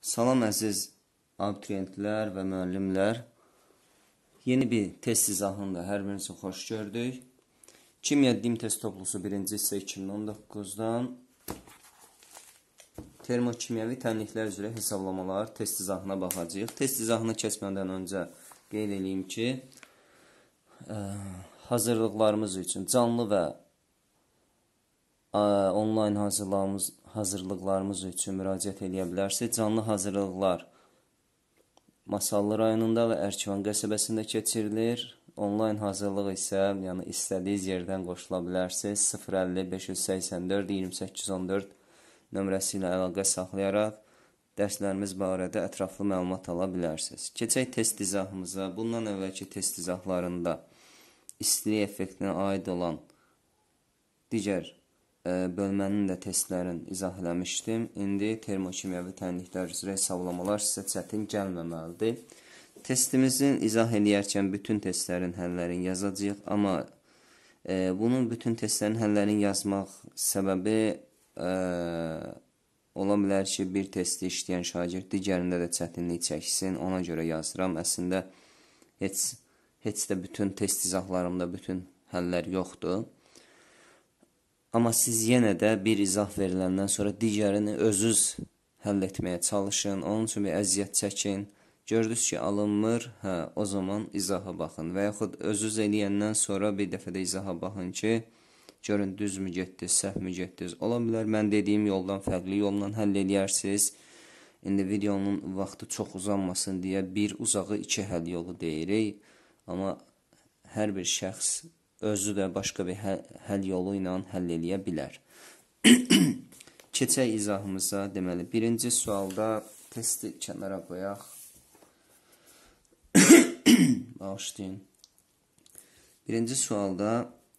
Salam əziz abituriyentlər və müəllimlər. Yeni bir test izahında hər birinizi xoş gördük. Kimya dim test toplusu 1-ci hissə 2019-dan termokimyəvi tənliklər üzrə hesablamalar test izahına baxacağıq. Test izahını keçmədən öncə qeyd edeyim ki, ə, e, hazırlıqlarımız üçün canlı və onlayn hazırlığımız, hazırlıqlarımız üçün müraciət edə bilərsiniz. Canlı hazırlıqlar Masallı rayonunda və Ərkivan qəsəbəsində keçirilir. Onlayn hazırlıq isə, yəni istədiyiniz yerdən qoşula bilərsiniz. 050 584 2814 nömrəsi ilə əlaqə saxlayaraq dərslərimiz barədə ətraflı məlumat ala bilərsiniz. Keçək test izahımıza. Bundan əvvəlki test izahlarında istilik effektinə aid olan digər bölmənin də testlərin izah eləmişdim. İndi termokimyəvi tənliklər üzrə hesablamalar sizə çətin gəlməməlidir. Testimizin izah eləyərkən bütün testlərin həllərini yazacağıq, amma e, bunun bütün testlərin həllərini yazmaq səbəbi e, ola bilər ki, bir testi işləyən şagird digərində də çətinlik çəksin. Ona görə yazıram. Əslində heç heç də bütün test izahlarımda bütün həllər yoxdur. Amma siz yenə də bir izah veriləndən sonra digərini özünüz həll etməyə çalışın. Onun üçün bir əziyyət çəkin. Gördünüz ki, alınmır. Hə, o zaman izaha baxın və yaxud özünüz eləyəndən sonra bir dəfə də izaha baxın ki, görün düzmü getdiniz, səhvmi getdiniz. Ola bilər mən dediyim yoldan fərqli yolla həll eləyərsiniz. İndi videonun vaxtı çox uzanmasın deyə bir uzağı iki həll yolu deyirik. Amma hər bir şəxs özü də başqa bir həl, həll yolu ilə həll eləyə bilər. Keçək izahımıza. Deməli, birinci sualda testi kənara qoyaq. Bağışlayın. Birinci sualda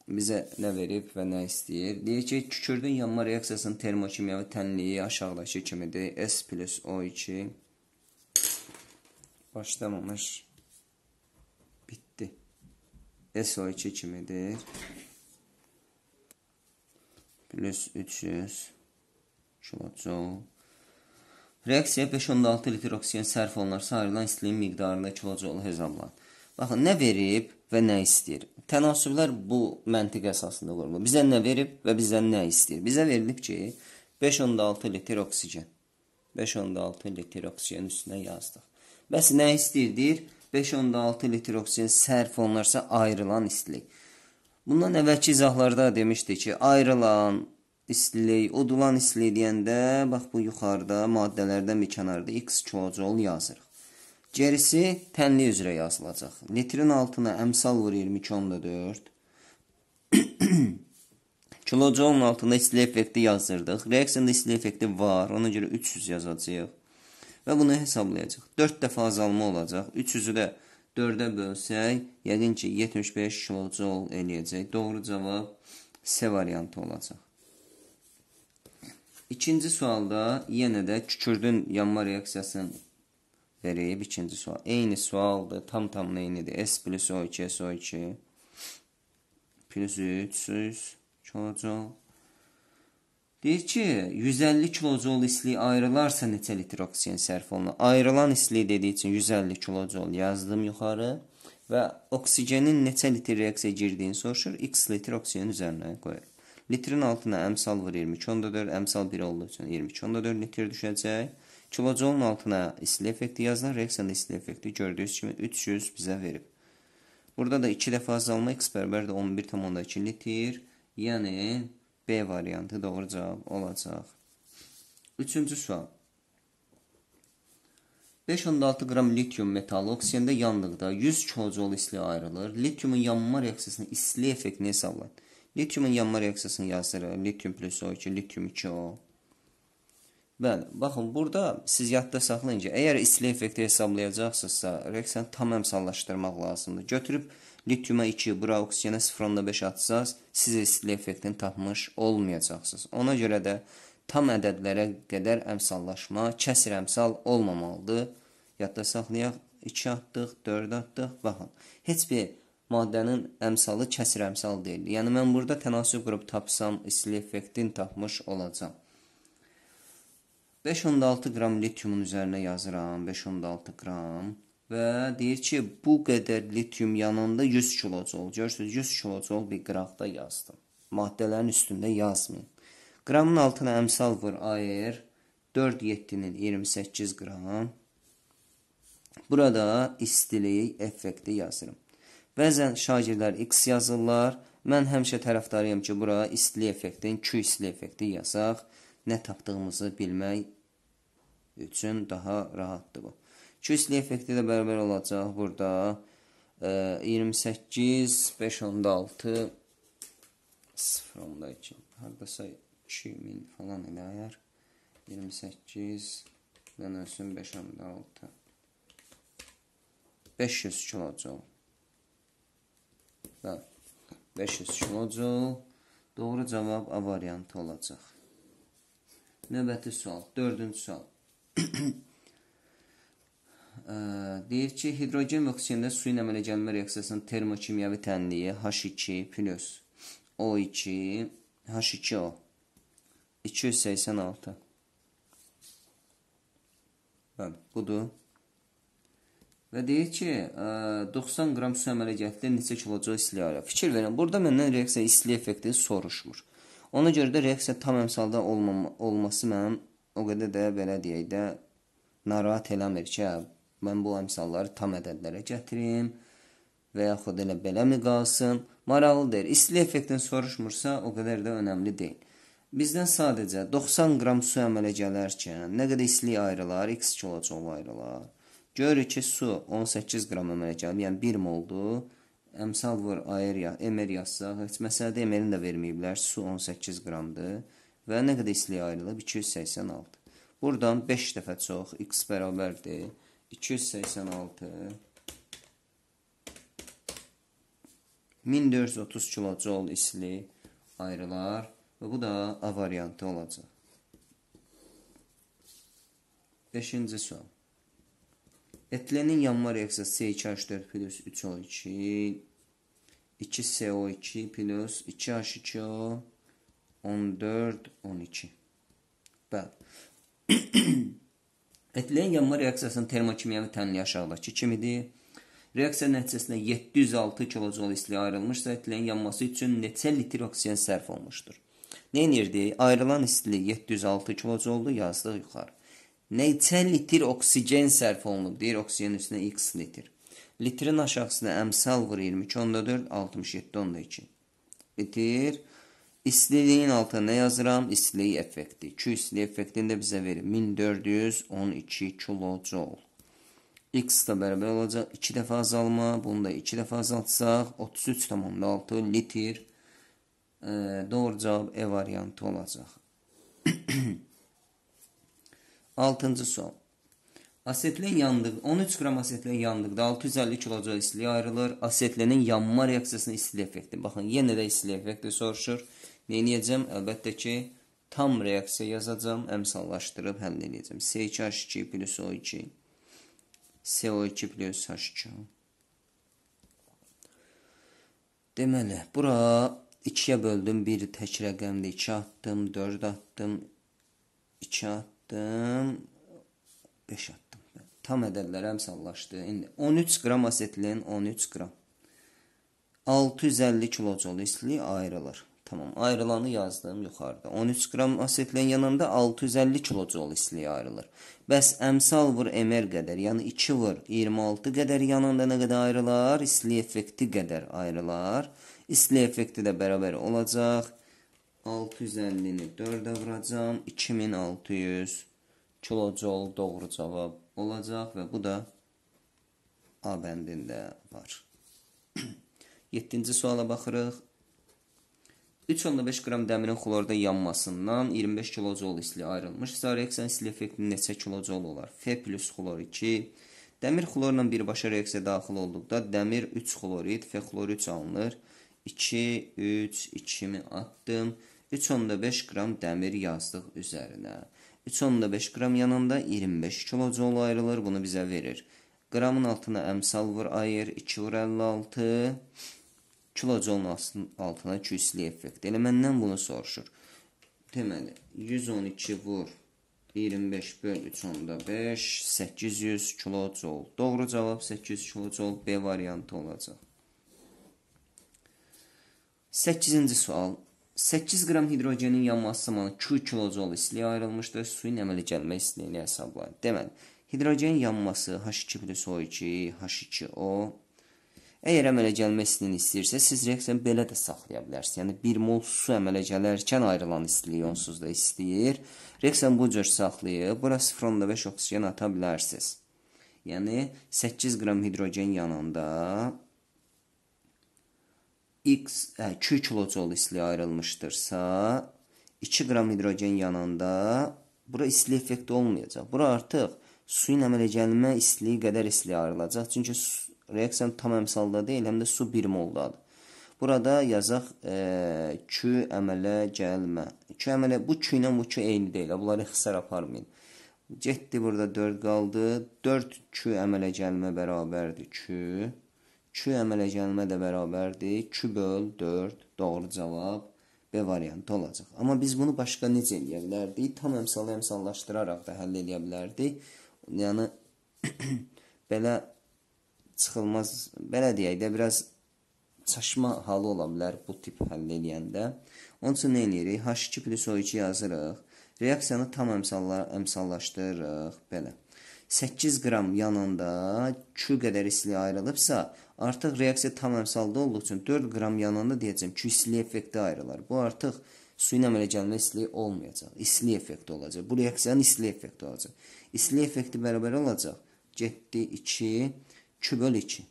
bizə nə verib və nə istəyir? Deyir ki, kükürdün yanma reaksiyasının termokimyəvi tənliyi aşağıdakı kimidir. S plus O2 başlamamış. SO2 kimidir. Plus 300 kilojoule. Reaksiya 5.6 litr oksigen sərf olunarsa, ayrılan istiliyin miqdarını kilojoule hesablan. Baxın, nə verib və nə istəyir? Tənasüblər bu məntiq əsasında qurulur. Bizə nə verib və bizdən nə istəyir? Bizə verilib ki, 5.6 litr oksigen. 5.6 litr oksigen üstünə yazdıq. Bəs nə istəyir? Deyir, 5.6 litr oksigen sərf olunarsa ayrılan istilik. Bundan əvvəlki izahlarda demişdi ki, ayrılan istilik, odulan istilik deyəndə bax bu yuxarıda maddələrdən bir kənarda X kilocol yazırıq. Gerisi tənli üzrə yazılacaq. Litrin altına əmsal vur 22.4. Kilocolun altında istilik effekti yazdırdıq. Reaksiyada istilik effekti var. Ona görə 300 yazacağıq və bunu hesablayacaq. 4 dəfə azalma olacaq. 300-ü də 4-ə bölsək, yəqin ki, 75 kilojoul eləyəcək. Doğru cavab C variantı olacaq. İkinci sualda yenə də kükürdün yanma reaksiyasını verib. İkinci sual. Eyni sualdır. Tam tam eynidir. S plus O2, S O2 plus 300 kilojoul Deyir ki, 150 kilojol istilik ayrılarsa neçə litr oksigen sərf olunur? Ayrılan istilik dediyi üçün 150 kilojol yazdım yuxarı və oksigenin neçə litr reaksiyaya girdiyini soruşur. X litr oksigen üzərinə qoyur. Litrin altına əmsal vur 22.4, əmsal 1 olduğu üçün 22.4 litr düşəcək. Kilocolun altına istili effekti yazılan reaksiyanın istili effekti gördüyünüz kimi 300 bizə verib. Burada da 2 dəfə azalma x bərabər də 11.2 litr. Yəni B variantı doğru cavab olacaq. Üçüncü sual. 5.6 qram lityum metalı oksiyenda yandıqda 100 kilojol isli ayrılır. Lityumun yanma reaksiyasının isli effektini hesablayın. Lityumun yanma reaksiyasını yazdırır. Lityum plus O2, lityum 2O. Bəli, baxın, burada siz yadda saxlayın ki, əgər isli effekti hesablayacaqsınızsa, reaksiyanı tam əmsallaşdırmaq lazımdır. Götürüb lityuma 2, bura oksijena 0.5 atsaz, siz istilik effektini tapmış olmayacaqsınız. Ona görə də tam ədədlərə qədər əmsallaşma, kəsir əmsal olmamalıdır. Yadda saxlayaq, 2 atdıq, 4 atdıq, baxın. Heç bir maddənin əmsalı kəsir əmsal deyil. Yəni, mən burada tənasib qrup tapsam, istilik effektini tapmış olacam. 5.6 qram lityumun üzərinə yazıram, 5.6 qram və deyir ki, bu qədər litium yanında 100 kilocol. Görürsüz, 100 kilocol bir qıraqda yazdım. Maddələrin üstündə yazmayın. Qramın altına əmsal vur ayır. 4-7-nin 28 qram. Burada istilik effekti yazırım. Bəzən şagirdlər X yazırlar. Mən həmişə tərəfdarıyam ki, bura istilik effektin Q istilik effekti yazaq. Nə tapdığımızı bilmək üçün daha rahatdır bu. 200-lük effekti də bərabər olacaq burada. E, 28, 5, 6, 0, 12. Haradasa 2000 falan elə ayar. 28, nə ölsün 5, 6. 500 kilocul. Bəli. 500 kilocul. Doğru cavab A variantı olacaq. Növbəti sual, 4-cü sual. deyir ki, hidrogen oksisində suyun əmələ gəlmə reaksiyasının termokimyəvi tənliyi H2 O2 H2O 286 Bəli, budur. Və deyir ki, 90 e, qram su əmələ gətirdə neçə kilocal istiyara. Fikir verin, burada məndən reaksiya istilik effekti soruşmur. Ona görə də reaksiya tam əmsalda olmam olması mənim o qədər də belə deyək də narahat eləmir ki, hə, mən bu əmsalları tam ədədlərə gətirim və yaxud elə beləmi qalsın? Maraqlıdır. İstilik effektin soruşmursa, o qədər də önəmli deyil. Bizdən sadəcə 90 qram su əmələ gələrkən nə qədər istilik ayrılar, x kilojoul ayrılar. Görürük ki, su 18 qram əmələ gəlib, yəni 1 moldur. Əmsal vur ayr ya MR yazsaq, heç məsələdə MR-ini də verməyiblər. Su 18 qramdır və nə qədər istilik ayrılıb? 286. Buradan 5 dəfə çox x bərabərdir 286 1430 kilocol isli ayrılar və bu da A variantı olacaq. 5-ci sual. Etlenin yanma reaksiyası C2H4 plus 3O2 2SO2 plus 2H2O 14 12. Bəli. Etilən yanma reaksiyasının termokimyəvi tənliyi aşağıdakı kimidir. Reaksiya nəticəsində 706 kilojol istilik ayrılmışsa, etilən yanması üçün neçə litr oksigen sərf olmuşdur? Nə edirdi? Ayrılan istilik 706 kilojoldur, yazdıq yuxarı. Neçə litr oksigen sərf olunub? Deyir oksigen üstünə x litr. Litrin aşağısına əmsal vur 22 14 67 12. Litr İstediğin altında ne yazıram? İstiliyi effekti. Çü istiliyi effektini de bize verir. 1412 kilojoule. X da beraber olacak. 2 defa azalma. Bunu da 2 defa azaltsak 33,6 litir. E, doğru cevap E variantı olacak. Altıncı sual. Asetlen yandığı 13 gram asetlen yandıqda 650 kilocal istiliyə ayrılır. Asetlenin yanma reaksiyasının istiliyə effekti. Baxın, yenə də istiliyə effekti soruşur. Neynəyəcəm? Əlbəttə ki, tam reaksiya yazacam, əmsallaşdırıb həll edəcəm. S2H2 plus O2 CO2 plus H2 Deməli, bura 2-yə böldüm, 1 tək rəqəmli 2 atdım, 4 atdım, 2 atdım, 5 atdım. Tam ədədlər əmsallaşdı. İndi 13 qram asetilin 13 qram 650 kilocol istilik ayrılır. Tamam ayrılanı yazdım yuxarıda. 13 qram asetlə yananda 650 kilocol istiliyi ayrılır. Bəs əmsal vur MR qədər, yəni 2 vur 26 qədər yananda nə qədər ayrılar? İstiliyi effekti qədər ayrılar. İstiliyi effekti də bərabər olacaq. 650-ni 4-ə vuracam. 2600 kilocol doğru cavab olacaq və bu da A bəndində var. 7-ci suala baxırıq. 3.5 qram dəmirin xlorda yanmasından 25 kilocol isli ayrılmış. İsa reaksiyanın isli effekti neçə kilocol olar? F plus xlor 2. Dəmir xlorla birbaşa reaksiyaya daxil olduqda dəmir 3 xlorid, F xlor 3 alınır. 2, 3, 2-mi atdım. 3.5 qram dəmir yazdıq üzərinə. 3.5 qram yanında 25 kilocol ayrılır, bunu bizə verir. Qramın altına əmsal vur, ayır, 2 vur 56 kilocolun altına 200-lü effekt. Elə məndən bunu soruşur. Deməli, 112 vur 25 böl 3 onda 5, 800 kilocol. Doğru cavab 800 kilocol B variantı olacaq. 8-ci sual. 8 qram hidrogenin yanması zamanı 2 kilocol istiliyə ayrılmışdır. Suyun əmələ gəlmə istiliyini hesablayın. Deməli, hidrogenin yanması H2 plus O2, H2O Əgər əmələ gəlmə istini istəyirsə, siz reaksiyanı belə də saxlaya bilərsiniz. Yəni 1 mol su əmələ gələrkən ayrılan istilik onsuz da istəyir. Reaksiyanı bu cür saxlayıb bura 0.5 oksigen ata bilərsiniz. Yəni 8 qram hidrogen yanında x ə, hə, 2 kilojol istilik ayrılmışdırsa, 2 qram hidrogen yananda bura istilik effekti olmayacaq. Bura artıq suyun əmələ gəlmə istiliyi qədər istilik ayrılacaq. Çünki su reaksiyanın tam əmsalda deyil, həm də su 1 moldadır. Burada yazaq e, Q əmələ gəlmə. Q əmələ bu Q ilə bu Q eyni deyil. Bunları xəsər aparmayın. Getdi burada 4 qaldı. 4 Q əmələ gəlmə bərabərdir Q. Q əmələ gəlmə də bərabərdir. Q böl 4. Doğru cavab B variantı olacaq. Amma biz bunu başqa necə eləyə bilərdik? Tam əmsalı əmsallaşdıraraq da həll eləyə bilərdik. Yəni belə çıxılmaz, belə deyək də, biraz çaşma halı ola bilər bu tip həll eləyəndə. Onun üçün nə eləyirik? H2 plus O2 yazırıq. Reaksiyanı tam əmsallar, əmsallaşdırırıq, belə. 8 qram yanında Q qədər isli ayrılıbsa, artıq reaksiya tam əmsalda olduğu üçün 4 qram yanında deyəcəm ki, isli effekti ayrılır. Bu artıq su ilə əmələ gəlmə isli olmayacaq. İsli effekti olacaq. Bu reaksiyanın isli effekti olacaq. İsli effekti bərabər olacaq. Getdi 2 2 böl 2.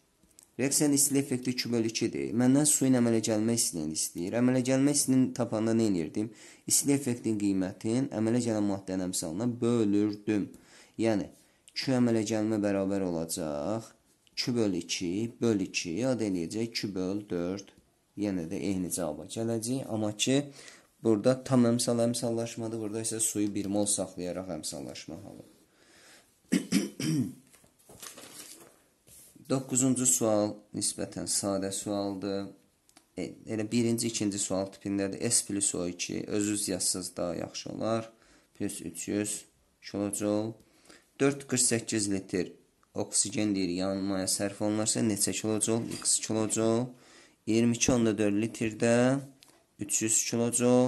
Reaksiyanın istilik effekti 2 böl 2-dir. Məndən suyun əmələ gəlmə istiliyini istəyir. Əmələ gəlmə istiliyini tapanda nə edirdim? İstilik effektin qiymətin əmələ gələn maddənin əmsalına bölürdüm. Yəni, 2 əmələ gəlmə bərabər olacaq. 2 böl 2 böl 2 yad eləyəcək 2 böl 4. Yenə də eyni cavaba gələcək. Amma ki, burada tam əmsal əmsallaşmadır. Burada isə suyu 1 mol saxlayaraq əmsallaşma halı. Doqquzuncu sual nisbətən sadə sualdır. E, elə birinci, ikinci sual tipindədir. S plus O2 özünüz yazsınız daha yaxşı olar. Plus 300 kilojol. 448 litr oksigen deyir yanmaya sərf olunarsa neçə kilojol? X kilojol. 22.4 litrdə 300 kilojol.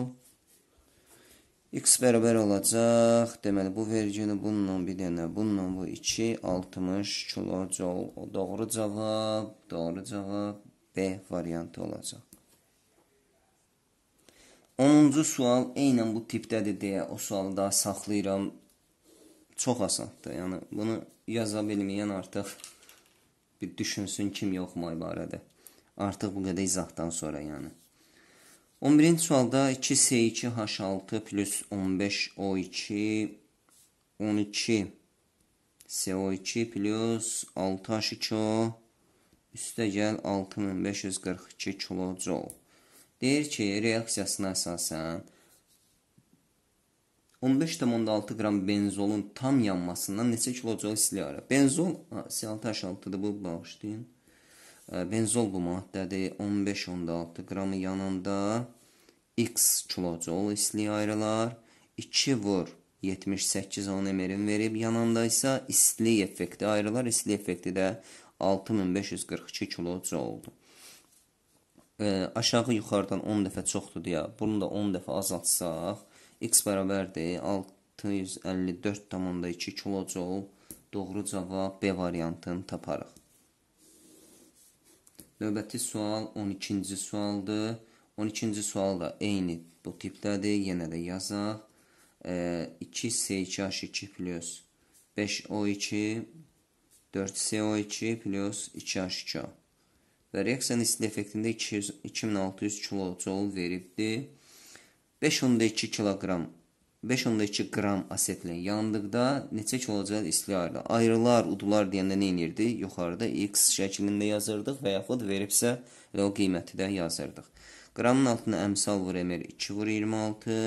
X bərabər olacaq. Deməli, bu vergini bununla bir dənə, bununla bu 2, 60 kilojoul. Doğru cavab, doğru cavab B variantı olacaq. 10-cu sual eynən bu tipdədir deyə o sualı daha saxlayıram. Çox asandır. Yəni bunu yaza bilməyən artıq bir düşünsün kim yoxmu ibarədə. Artıq bu qədər izahdan sonra yəni. 11-ci sualda 2S2H6 plus 15O2 12 SO2 plus 6H2O üstə gəl 6542 kilojol. Deyir ki, reaksiyasına əsasən 15,6 qram benzolun tam yanmasından neçə kilojol istilə yarar? Benzol, 6H6-dır bu, bağışlayın benzol bu maddədir. 15-16 qramı yananda x kilocol istilik ayrılar. 2 vur 78 onemerin verib yananda isə istilik effekti ayrılar. İstilik effekti də 6542 kilocol aşağı yuxarıdan 10 dəfə çoxdur deyə bunu da 10 dəfə azaltsaq x bərabərdir 654,2 kilocol. Doğru cavab B variantını taparıq. Növbəti sual 12-ci sualdır. 12-ci sual da eyni bu tipdədir. Yenə də yazaq. E, 2S2H2 plus 5O2 4CO2 plus 2H2 və reaksiyanın istidə effektində 2600 kilocol veribdir. 5.2 kiloqram 5.2 qram asetlə yandıqda neçə ki olacaq istiharda? Ayrılar, udular deyəndə nə inirdi? Yuxarıda x şəklində yazırdıq və yaxud veribsə elə o qiyməti də yazırdıq. Qramın altına əmsal vur emir 2 vur 26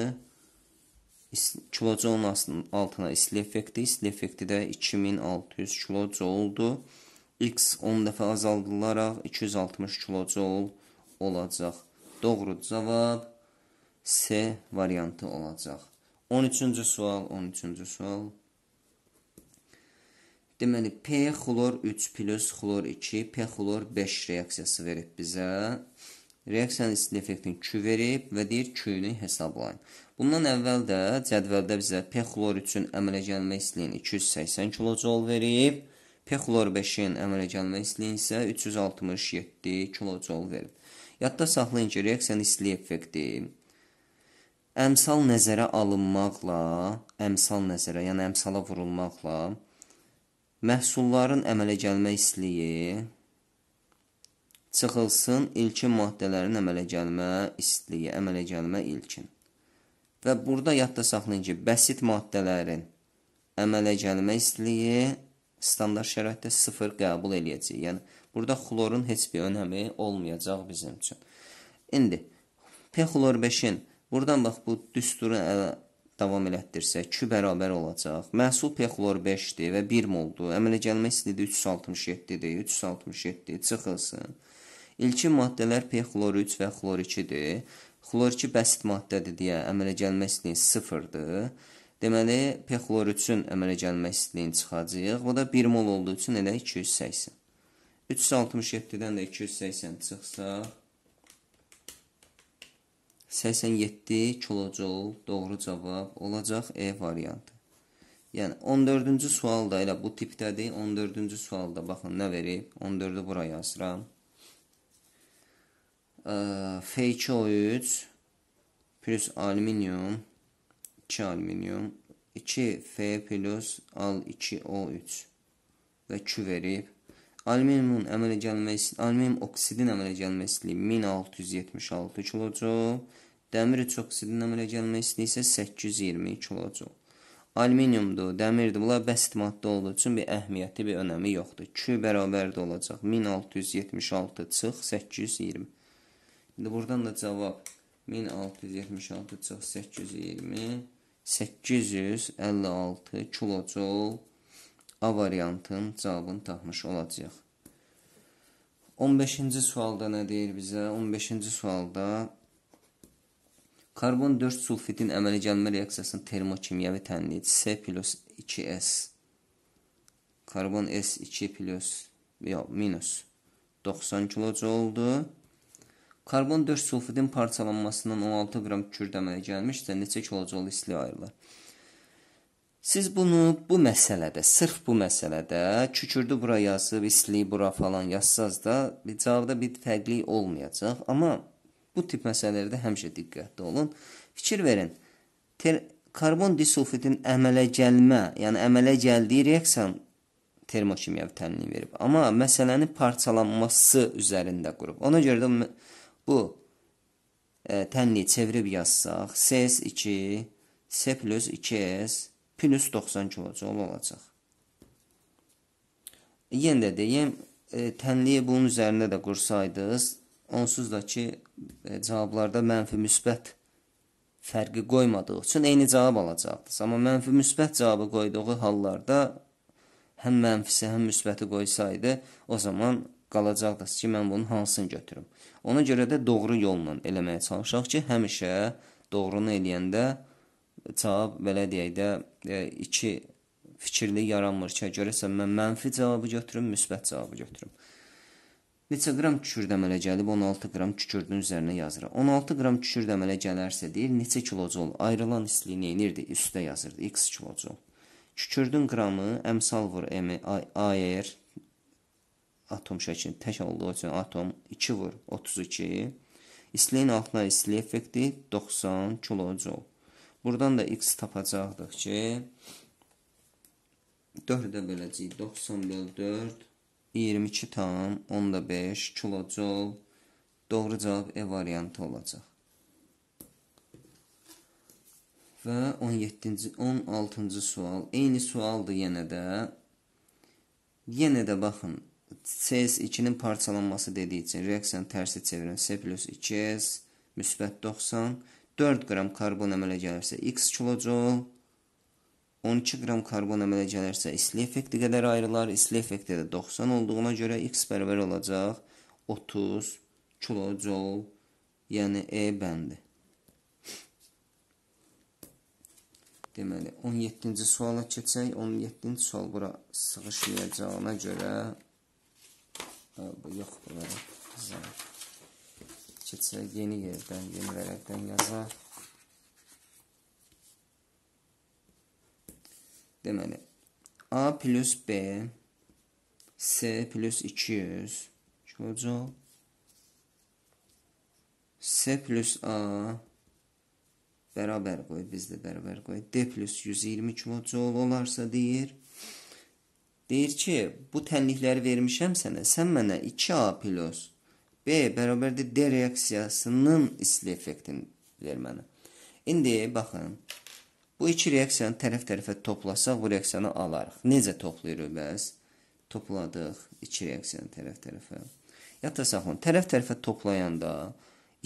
kilojoulun altına isli effekti, isli effekti də 2600 kilojouldur. x 10 dəfə azaldılaraq 260 kilojoul olacaq. Doğru cavab C variantı olacaq. 13-cü sual, 13-cü sual. Deməli, P xlor 3 plus xlor 2, P xlor 5 reaksiyası verib bizə. Reaksiyanın istin effektini Q verib və deyir Q-nü hesablayın. Bundan əvvəl də cədvəldə bizə P xlor 3-ün əmələ gəlmə istiliyin 280 kilocol verib, P xlor 5-in əmələ gəlmə istiliyin isə 367 kilocol verib. Yadda saxlayın ki, reaksiyanın istiliyi effekti Əmsal nəzərə alınmaqla, əmsal nəzərə, yəni əmsala vurulmaqla məhsulların əmələ gəlmə istiliyi çıxılsın ilkin maddələrin əmələ gəlmə istiliyi, əmələ gəlmə ilkin. Və burada yadda saxlayın ki, bəsit maddələrin əmələ gəlmə istiliyi standart şəraitdə sıfır qəbul eləyəcək. Yəni, burada xlorun heç bir önəmi olmayacaq bizim üçün. İndi, P-xlor 5-in Buradan bax bu düsturu ələ davam elətdirsək, 2 bərabər olacaq. Məhsul P xlor 5-dir və 1 moldur. Əmələ gəlmə istidi 367-dir. 367 çıxılsın. İlkin maddələr P xlor 3 və xlor 2-dir. Xlor 2 bəsit maddədir deyə əmələ gəlmə istiliyi 0-dır. Deməli, P xlor 3-ün əmələ gəlmə istiliyini çıxacağıq. O da 1 mol olduğu üçün elə 280. 367-dən də 280 çıxsa, 87 kilojoul doğru cavab olacaq E variantı. Yəni 14-cü sual da elə bu tipdədir. 14-cü sualda baxın nə verib? 14-ü bura yazıram. F2O3 plus alüminium 2 alüminium 2F plus al2O3 və Q verib. Alüminiumun əmələ gəlməsi, alüminium oksidin əmələ gəlməsi 1676 kilojoul Dəmir hidroksidindən əmələ gəlmə istəyirsə 820 kilocul. Alüminiumdur, dəmirdir. Bunlar bəsit maddə olduğu üçün bir əhəmiyyəti, bir önəmi yoxdur. 2 bərabərdə olacaq. 1676 çıx 820. İndi buradan da cavab 1676 çıx 820 856 kilocul A variantın cavabını tapmış olacaq. 15-ci sualda nə deyir bizə? 15-ci sualda Karbon 4 sulfitin əmələ gəlmə reaksiyasının termokimyəvi tənliyi C plus 2S. Karbon S 2 plus yox, minus 90 kilojouldur. Karbon 4 sulfidin parçalanmasından 16 qram kürd əmələ gəlmişsə neçə kilojoul istilik ayrılır? Siz bunu bu məsələdə, sırf bu məsələdə kükürdü bura yazıb, isliyi bura falan yazsaz da, cavabda bir fərqlik olmayacaq. Amma Bu tip məsələlərdə həmişə diqqətli olun. Fikir verin. Ter karbon disulfitin əmələ gəlmə, yəni əmələ gəldiyi reaksiyanın termokimyəvi tənliyi verib. Amma məsələnin parçalanması üzərində qurub. Ona görə də bu e, tənliyi çevirib yazsaq, CS2, C plus 2S plus 90 kilocol olacaq. Yenə də deyim, e, tənliyi bunun üzərində də qursaydınız, onsuz da ki, e, cavablarda mənfi-müsbət fərqi qoymadığı üçün eyni cavab alacaqdınız. Amma mənfi-müsbət cavabı qoyduğu hallarda həm mənfisi, həm müsbəti qoysaydı, o zaman qalacaqdınız ki, mən bunun hansını götürüm. Ona görə də doğru yolla eləməyə çalışaq ki, həmişə doğrunu eləyəndə cavab belə deyək də e, iki fikirli yaranmır ki, görəsən mən mənfi cavabı götürüm, müsbət cavabı götürüm. Neçə qram kükürd əmələ gəlib 16 qram kükürdün üzərinə yazırıq. 16 qram kükürd əmələ gələrsə deyil, neçə kilocol ayrılan istilik neynirdi? Üstə yazırdı x kilocol. Kükürdün qramı əmsal vur m AR atom şəklində tək olduğu üçün atom 2 vur 32 İstiliyin altına istilik effekti 90 kilocol. Buradan da x tapacaqdıq ki 4-də böləcəyik 90 böl 4 22 tam 10.5 kilocol doğru cavab E variantı olacaq. Və 17-ci 16-cı sual eyni sualdır yenə də. Yenə də baxın CS2-nin parçalanması dediyi üçün reaksiyanı tərsi çevirən C+2S müsbət 90 4 qram karbon əmələ gəlirsə x kilocol 12 qram karbon əmələ gələrsə isti effekti qədər ayrılar. İsti effektdə də 90 olduğuna görə x bərabər olacaq 30 kilojol, yəni E bəndi. Deməli, 17-ci suala keçək. 17-ci sual bura sığışmayacağına görə ha, bu yox, bunları keçək yeni yerdən, yeni vərəqdən yazaq. Deməli, A plus B S plus 200 kilocol S plus A bərabər qoy, biz də bərabər qoy. D plus 120 kilocol olarsa deyir. Deyir ki, bu tənlikləri vermişəm sənə, sən mənə 2A plus B bərabərdir D reaksiyasının isti effektini ver mənə. İndi baxın, Bu iki reaksiyanı tərəf-tərəfə toplasaq, bu reaksiyanı alarıq. Necə toplayırıq bəs? Topladıq iki reaksiyanı tərəf-tərəfə. Yadda saxlayın, tərəf-tərəfə toplayanda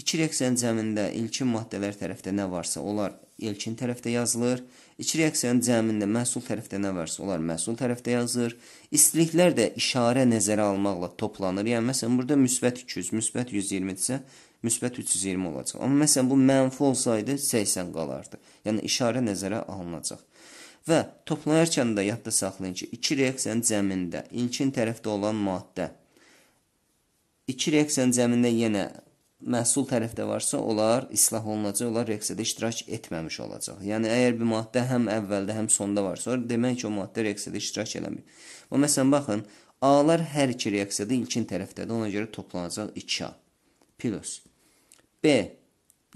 İki rəq zəncəmində ilkin maddələr tərəfdə nə varsa, onlar ilkin tərəfdə yazılır. İki reaksiyanın cəmində məhsul tərəfdə nə varsa, onlar məhsul tərəfdə yazılır. İstiliklər də işarə nəzərə almaqla toplanır. Yəni məsələn burada müsbət 200, müsbət 120 isə müsbət 320 olacaq. Amma məsələn bu mənfi olsaydı 80 qalardı. Yəni işarə nəzərə alınacaq. Və toplanarkən də yadda saxlayın ki, iki reaksiyanın cəmində ilkin tərəfdə olan maddə iki reaksiyanın cəmində yenə məhsul tərəfdə varsa, onlar islah olunacaq, onlar reaksiyada iştirak etməmiş olacaq. Yəni əgər bir maddə həm əvvəldə, həm sonda varsa, demək ki, o maddə reaksiyada iştirak eləmir. Və məsələn baxın, A-lar hər iki reaksiyada ilkin tərəfdədir, ona görə toplanacaq 2A. Plus B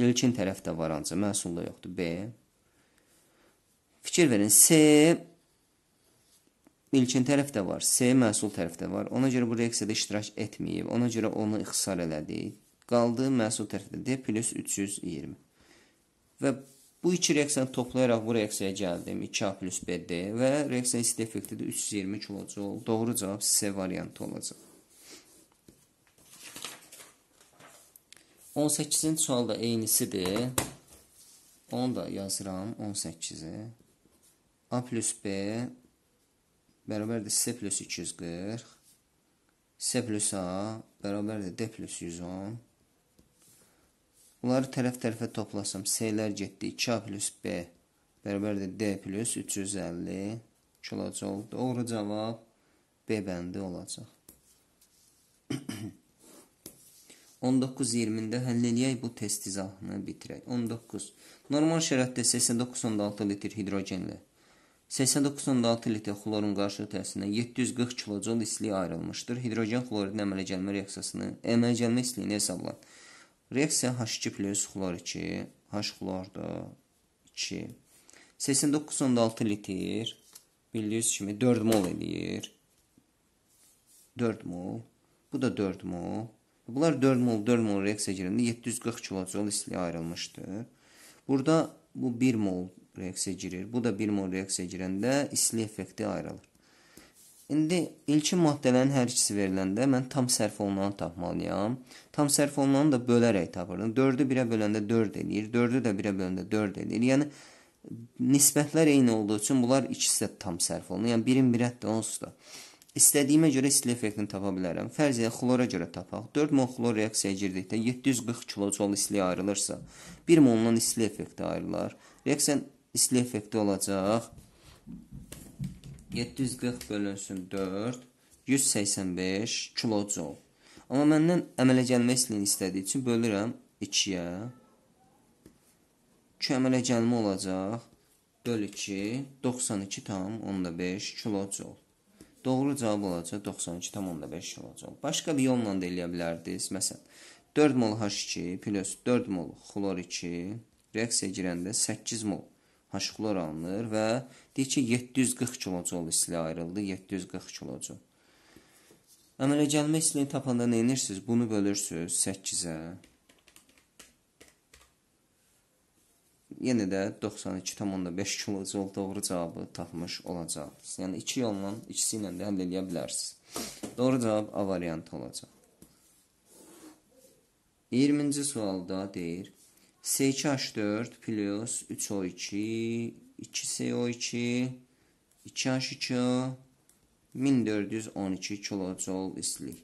ilkin tərəfdə var ancaq məhsulda yoxdur B. Fikir verin, C ilkin tərəfdə var, C məhsul tərəfdə var. Ona görə bu reaksiyada iştirak etməyib, ona görə onu ixtisar elədik qaldı məsul tərəfdə D plus 320. Və bu iki reaksiyanı toplayaraq bu reaksiyaya gəldim. 2A plus BD və reaksiyanın isti effekti də 320 kilojoul. Doğru cavab C variantı olacaq. 18-ci sualda eynisidir. Onu da yazıram 18-i. A plus B bərabərdir C plus 240. C plus A bərabərdir D plus 110. Bunları tərəf-tərəfə toplasam, S-lər getdi. 2A plus B bərabərdir D plus 350 kilojoul. Doğru cavab B bəndi olacaq. 19-20-də həll eləyək bu test izahını bitirək. 19. Normal şəraitdə 89.6 litr hidrogenlə 89.6 litr xlorun qarşı təsirindən 740 kilojol istilik ayrılmışdır. Hidrogen xloridin əmələ gəlmə reaksiyasını, əmələ gəlmə istiliyini hesablayın. Reaksiya H2 plus xlor 2, H xlordur 2. 89.6 litr bildiyiniz kimi 4 mol eləyir. 4 mol. Bu da 4 mol. Bunlar 4 mol, 4 mol reaksiya girəndə 740 kilojol istilik ayrılmışdır. Burada bu 1 mol reaksiya girir. Bu da 1 mol reaksiya girəndə istilik effekti ayrılır. İndi ilkin maddələrin hər ikisi veriləndə mən tam sərf olunanı tapmalıyam. Tam sərf olunanı da bölərək tapırdım. 4-ü 1-ə böləndə 4 eləyir, 4-ü də 1-ə böləndə 4 eləyir. Yəni nisbətlər eyni olduğu üçün bunlar ikisi də tam sərf olunur. Yəni birin birətdir onsuz da. İstədiyimə görə istil effektini tapa bilərəm. Fərziyə xlora görə tapaq. 4 mol xlor reaksiyaya girdikdə 740 kilojol istiliyə ayrılırsa, 1 moldan istil effekti ayrılar. Reaksiyanın istil effekti olacaq 740 bölünsün 4 185 kilocol. Amma məndən əmələ gəlmə istəyini istədiyi üçün bölürəm 2-yə. 2 əmələ gəlmə olacaq. Böl 2 92 tam 5 kilocol. Doğru cavab olacaq 92 tam 5 kilocol. Başqa bir yolla da eləyə bilərdiniz. Məsələn, 4 mol H2 plus 4 mol xlor 2 reaksiyaya girəndə 8 mol haşıqlar alınır və deyək ki, 740 kilocol isli ayrıldı, 740 kilocol. Əmələ gəlmə islini tapanda nə edirsiniz? Bunu bölürsüz 8-ə. Yenə də 92,5 kilocol doğru cavabı tapmış olacaqsınız. Yəni, iki yolla, ikisi ilə də həll edə bilərsiniz. Doğru cavab A variantı olacaq. 20-ci sualda deyir, S2H4 plus 3O2 2CO2 2H2 1412 kilojol istilik.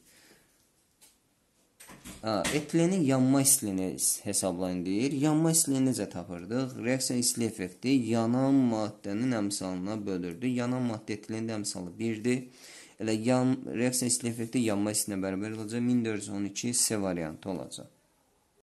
Etlenin yanma istiliyini hesablayın deyir. Yanma istiliyini necə tapırdıq? Reaksiya istili effekti yanan maddənin əmsalına bölürdü. Yanan maddə etilinin əmsalı 1-dir. Elə yan, reaksiya istili effekti yanma istilinə bərabər olacaq. 1412 C variantı olacaq.